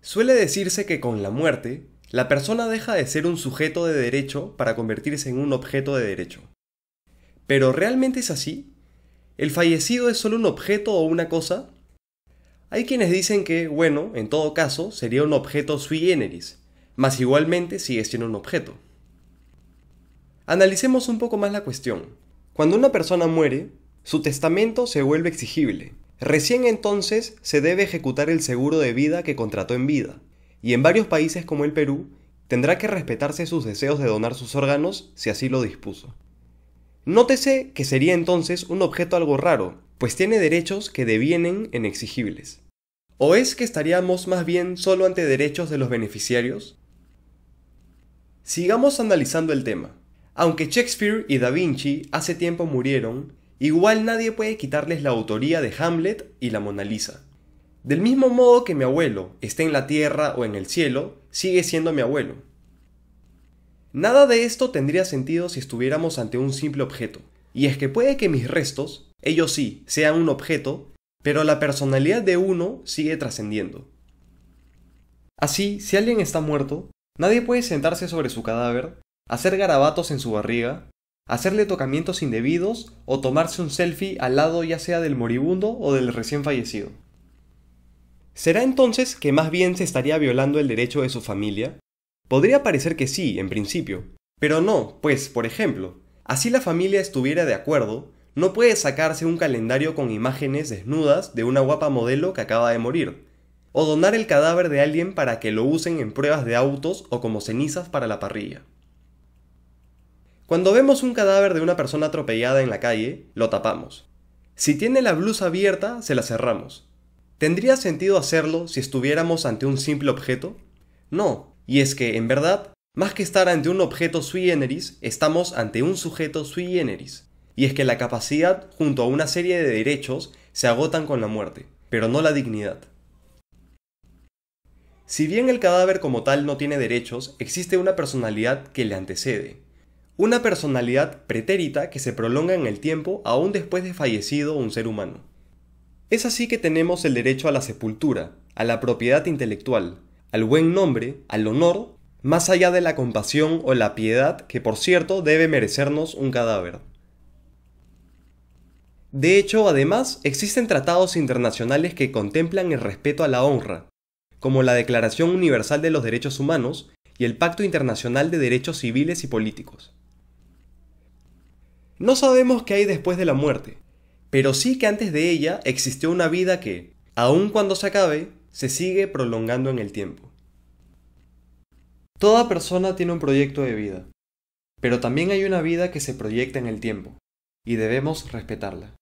Suele decirse que con la muerte, la persona deja de ser un sujeto de derecho para convertirse en un objeto de derecho. ¿Pero realmente es así? ¿El fallecido es solo un objeto o una cosa? Hay quienes dicen que, bueno, en todo caso, sería un objeto sui generis, mas igualmente sigue siendo un objeto. Analicemos un poco más la cuestión. Cuando una persona muere, su testamento se vuelve exigible, Recién entonces se debe ejecutar el seguro de vida que contrató en vida, y en varios países como el Perú tendrá que respetarse sus deseos de donar sus órganos si así lo dispuso. Nótese que sería entonces un objeto algo raro, pues tiene derechos que devienen en exigibles. ¿O es que estaríamos más bien solo ante derechos de los beneficiarios? Sigamos analizando el tema. Aunque Shakespeare y Da Vinci hace tiempo murieron, Igual nadie puede quitarles la autoría de Hamlet y la Mona Lisa. Del mismo modo que mi abuelo, esté en la tierra o en el cielo, sigue siendo mi abuelo. Nada de esto tendría sentido si estuviéramos ante un simple objeto, y es que puede que mis restos, ellos sí, sean un objeto, pero la personalidad de uno sigue trascendiendo. Así, si alguien está muerto, nadie puede sentarse sobre su cadáver, hacer garabatos en su barriga, hacerle tocamientos indebidos o tomarse un selfie al lado ya sea del moribundo o del recién fallecido. ¿Será entonces que más bien se estaría violando el derecho de su familia? Podría parecer que sí, en principio, pero no, pues, por ejemplo, así la familia estuviera de acuerdo, no puede sacarse un calendario con imágenes desnudas de una guapa modelo que acaba de morir, o donar el cadáver de alguien para que lo usen en pruebas de autos o como cenizas para la parrilla. Cuando vemos un cadáver de una persona atropellada en la calle, lo tapamos. Si tiene la blusa abierta, se la cerramos. ¿Tendría sentido hacerlo si estuviéramos ante un simple objeto? No, y es que, en verdad, más que estar ante un objeto sui generis, estamos ante un sujeto sui generis. Y es que la capacidad, junto a una serie de derechos, se agotan con la muerte, pero no la dignidad. Si bien el cadáver como tal no tiene derechos, existe una personalidad que le antecede, una personalidad pretérita que se prolonga en el tiempo aún después de fallecido un ser humano. Es así que tenemos el derecho a la sepultura, a la propiedad intelectual, al buen nombre, al honor, más allá de la compasión o la piedad que por cierto debe merecernos un cadáver. De hecho, además, existen tratados internacionales que contemplan el respeto a la honra, como la Declaración Universal de los Derechos Humanos y el Pacto Internacional de Derechos Civiles y Políticos. No sabemos qué hay después de la muerte, pero sí que antes de ella existió una vida que, aun cuando se acabe, se sigue prolongando en el tiempo. Toda persona tiene un proyecto de vida, pero también hay una vida que se proyecta en el tiempo, y debemos respetarla.